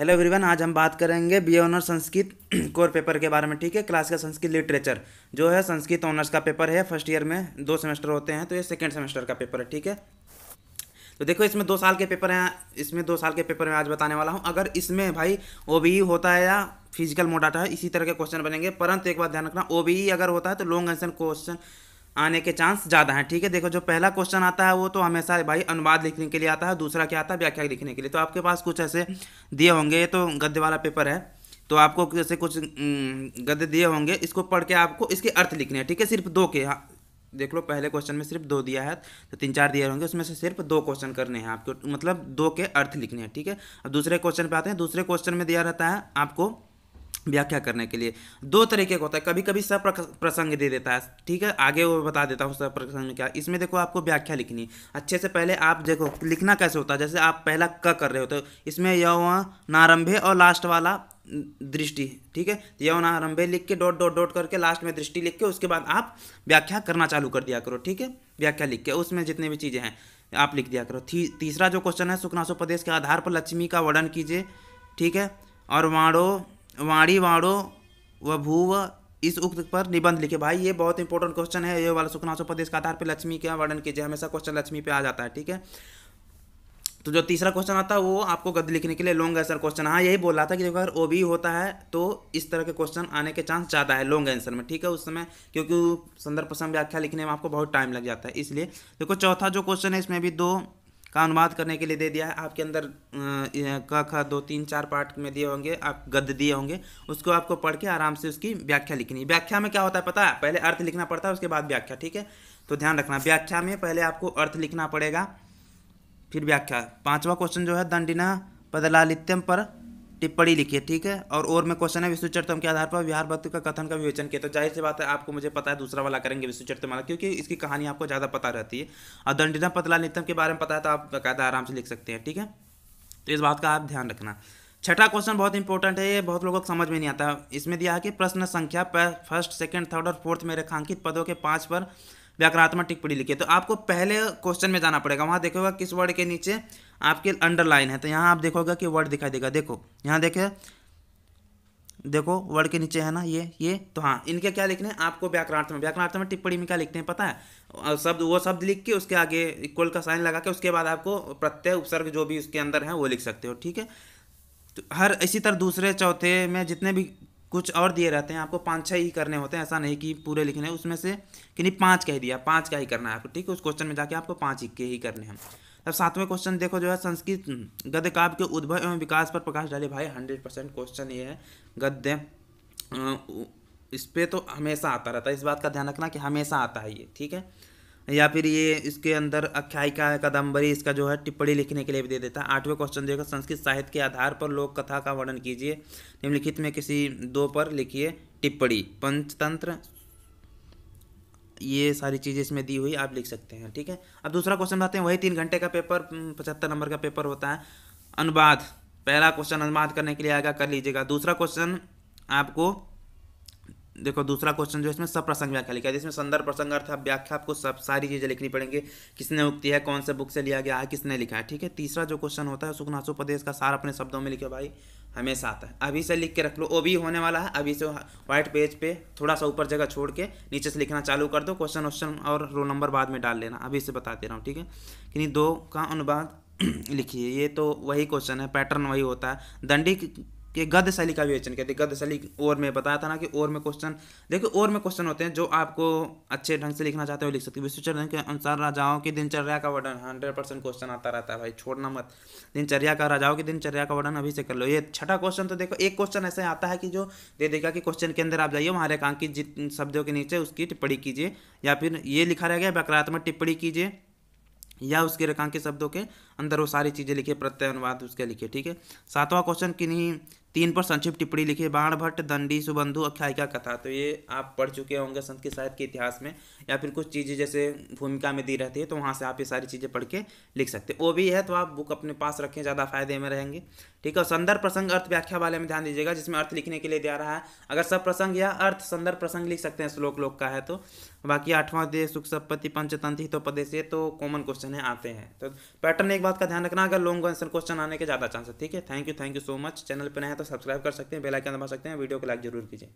hello everyone आज हम बात करेंगे B honours Sanskrit core paper के बारे में ठीक है क्लासिकल संस्कृत लिटरेचर जो है संस्कृत ऑनर्स का पेपर है फर्स्ट ईयर में दो सेमेस्टर होते हैं तो ये सेकेंड सेमेस्टर का पेपर है ठीक है तो देखो इसमें दो साल के पेपर हैं इसमें दो साल के पेपर में आज बताने वाला हूँ अगर इसमें भाई ओ e होता है या फिजिकल मोडाटा है इसी तरह के क्वेश्चन बनेंगे परंतु एक बात ध्यान रखना ओ e अगर होता है तो लॉन्ग आंसर क्वेश्चन आने के चांस ज़्यादा हैं ठीक है देखो जो पहला क्वेश्चन आता है वो तो हमेशा भाई अनुवाद लिखने के लिए आता है दूसरा क्या आता है व्याख्या लिखने के लिए तो आपके पास कुछ ऐसे दिए होंगे ये तो गद्य वाला पेपर है तो आपको जैसे कुछ गद्य दिए होंगे इसको पढ़ के आपको इसके अर्थ लिखने हैं ठीक है सिर्फ दो के हाँ देख लो पहले क्वेश्चन में सिर्फ दो दिया है तो तीन चार दिए होंगे उसमें से सिर्फ दो क्वेश्चन करने हैं आपको मतलब दो के अर्थ लिखने हैं ठीक है अब दूसरे क्वेश्चन पे आते हैं दूसरे क्वेश्चन में दिया रहता है आपको व्याख्या करने के लिए दो तरीके का होता है कभी कभी सब प्रसंग दे देता है ठीक है आगे वो बता देता हूँ सब प्रसंग में क्या इसमें देखो आपको व्याख्या लिखनी अच्छे से पहले आप देखो लिखना कैसे होता है जैसे आप पहला क कर रहे होते हो इसमें यौन नारंभे और लास्ट वाला दृष्टि ठीक है यौन आरंभे लिख के डॉट डॉट डॉट करके लास्ट में दृष्टि लिख के उसके बाद आप व्याख्या करना चालू कर दिया करो ठीक है व्याख्या लिख के उसमें जितने भी चीज़ें हैं आप लिख दिया करो थी, तीसरा जो क्वेश्चन है सुखनाशो प्रदेश के आधार पर लक्ष्मी का वर्णन कीजिए ठीक है और वाणो वाणी वाणो व भूव इस उक्त पर निबंध लिखे भाई ये बहुत इंपॉर्टेंट क्वेश्चन है ये वाला सुखना प्रदेश के आधार पर लक्ष्मी का वर्णन कीजिए हमेशा क्वेश्चन लक्ष्मी पे आ जाता है ठीक है तो जो तीसरा क्वेश्चन आता है वो आपको गद्य लिखने के लिए लॉन्ग आंसर क्वेश्चन हाँ यही बोल रहा था कि अगर ओ बी होता है तो इस तरह के क्वेश्चन आने के चांस ज़्यादा है लॉन्ग आंसर में ठीक है उस समय क्योंकि संदर्भ प्रसंग व्याख्या लिखने में आपको बहुत टाइम लग जाता है इसलिए देखो चौथा जो क्वेश्चन है इसमें भी दो का अनुवाद करने के लिए दे दिया है आपके अंदर क ख दो तीन चार पार्ट में दिए होंगे आप गद्य दिए होंगे उसको आपको पढ़ के आराम से उसकी व्याख्या लिखनी व्याख्या में क्या होता है पता है पहले अर्थ लिखना पड़ता है उसके बाद व्याख्या ठीक है तो ध्यान रखना व्याख्या में पहले आपको अर्थ लिखना पड़ेगा फिर व्याख्या पांचवा क्वेश्चन जो है दंडिना पदलालित्यम पर टिप्पणी लिखी है ठीक है और और में क्वेश्चन है चरतम के आधार पर बिहार भक्त का कथन का विवेचन किया तो जाहिर सी बात है आपको मुझे पता है दूसरा वाला करेंगे विष्णुचरितम वाला क्योंकि इसकी कहानी आपको ज़्यादा पता रहती है और दंडिना पतला नितम के बारे में पता है तो आप बकायदा आराम से लिख सकते हैं ठीक है तो इस बात का आप ध्यान रखना छठा क्वेश्चन बहुत इंपॉर्टेंट है ये बहुत लोगों को समझ में नहीं आता इसमें दिया है कि प्रश्न संख्या पर फर्स्ट सेकंड थर्ड और फोर्थ में रेखांकित पदों के पाँच पर व्याकरात्मक टिप्पणी लिखी है तो आपको पहले क्वेश्चन में जाना पड़ेगा वहाँ देखोगा किस वर्ड के नीचे आपके अंडरलाइन है तो यहाँ आप देखोगे कि वर्ड दिखाई देगा देखो यहाँ देखे देखो वर्ड के नीचे है ना ये ये तो हाँ इनके क्या लिखने हैं आपको व्याकरणार्थ में व्याकरणार्थ में टिप्पणी में क्या लिखते हैं पता है शब्द वो शब्द लिख के उसके आगे इक्वल का साइन लगा के उसके बाद आपको प्रत्यय उपसर्ग जो भी उसके अंदर है वो लिख सकते हो ठीक है तो हर इसी तरह दूसरे चौथे में जितने भी कुछ और दिए रहते हैं आपको पाँच छः ही करने होते हैं ऐसा नहीं कि पूरे लिखने उसमें से कि नहीं पाँच का ही दिया पाँच का ही करना है आपको ठीक है उस क्वेश्चन में जाके आपको पाँच के ही करने हैं तब सातवें क्वेश्चन देखो जो है संस्कृत गद्य काव्य के उद्भव एवं विकास पर प्रकाश डाले भाई हंड्रेड परसेंट क्वेश्चन ये है गद्य इस पर तो हमेशा आता रहता है इस बात का ध्यान रखना कि हमेशा आता है ये ठीक है या फिर ये इसके अंदर है कदम्बरी इसका जो है टिप्पणी लिखने के लिए भी दे देता है आठवें क्वेश्चन देखो संस्कृत साहित्य के आधार पर लोक कथा का वर्णन कीजिए निम्नलिखित में किसी दो पर लिखिए टिप्पणी पंचतंत्र ये सारी चीज़ें इसमें दी हुई आप लिख सकते हैं ठीक है अब दूसरा क्वेश्चन बताते हैं वही तीन घंटे का पेपर पचहत्तर नंबर का पेपर होता है अनुवाद पहला क्वेश्चन अनुवाद करने के लिए आएगा कर लीजिएगा दूसरा क्वेश्चन आपको देखो दूसरा क्वेश्चन जो है इसमें प्रसंग व्याख्या लिखा है जिसमें संदर्भ प्रसंग अर्थ व्याख्या आपको सब सारी चीज़ें लिखनी पड़ेंगी किसने उक्ति है कौन से बुक से लिया गया है किसने लिखा है ठीक है तीसरा जो क्वेश्चन होता है सुखनाशोपदेश का सार अपने शब्दों में लिखे भाई हमेशा आता है अभी से लिख के रख लो ओ भी होने वाला है अभी से व्हाइट पेज पे थोड़ा सा ऊपर जगह छोड़ के नीचे से लिखना चालू कर दो क्वेश्चन वोश्चन और रोल नंबर बाद में डाल लेना अभी से बता दे रहा हूँ ठीक है कि दो का अनुवाद लिखिए ये तो वही क्वेश्चन है पैटर्न वही होता है दंडी कि गद्यशैली का विवेचन कहते हैं गद्यशैली और में बताया था ना कि और में क्वेश्चन देखो और में क्वेश्चन होते हैं जो आपको अच्छे ढंग से लिखना चाहते हो लिख सकते हो विश्वचर के अनुसार राजाओं की दिनचर्या का वर्णन हंड्रेड परसेंट क्वेश्चन आता रहता है भाई छोड़ना मत दिनचर्या का राजाओं की दिनचर्या का वर्णन अभी से कर लो ये छठा क्वेश्चन तो देखो एक क्वेश्चन ऐसे आता है कि जो दे देगा कि क्वेश्चन के अंदर आप जाइए वहाँ रेखांकित जित शब्दों के नीचे उसकी टिप्पणी कीजिए या फिर ये लिखा रह गया वकारात्मक टिप्पणी कीजिए या उसके रेखांकित शब्दों के अंदर वो सारी चीज़ें लिखे प्रत्यय अनुवाद उसके लिखे ठीक है सातवां क्वेश्चन किन्हीं तीन पर संक्षिप्त टिप्पणी लिखे बाण भट्ट दंडी सुबंधु अख्यायिका कथा तो ये आप पढ़ चुके होंगे संत के साहित्य के इतिहास में या फिर कुछ चीज़ें जैसे भूमिका में दी रहती है तो वहाँ से आप ये सारी चीज़ें पढ़ के लिख सकते हैं वो भी है तो आप बुक अपने पास रखें ज़्यादा फायदे में रहेंगे ठीक है संदर्भ प्रसंग अर्थ व्याख्या वाले में ध्यान दीजिएगा जिसमें अर्थ लिखने के लिए दिया रहा है अगर सब प्रसंग या अर्थ संदर्भ प्रसंग लिख सकते हैं श्लोक लोक का है तो बाकी आठवां देश सुख सपति पंचतंत्र तो पदे से तो कॉमन क्वेश्चन है आते हैं तो पैटर्न एक बार बात का ध्यान रखना अगर लॉन्ग आंसर क्वेश्चन आने के ज़्यादा चांस है ठीक है thank you thank you so much channel पर नए हैं तो सब्सक्राइब कर सकते हैं बेलाइकन दबा सकते हैं वीडियो को लाइक जरूर कीजिए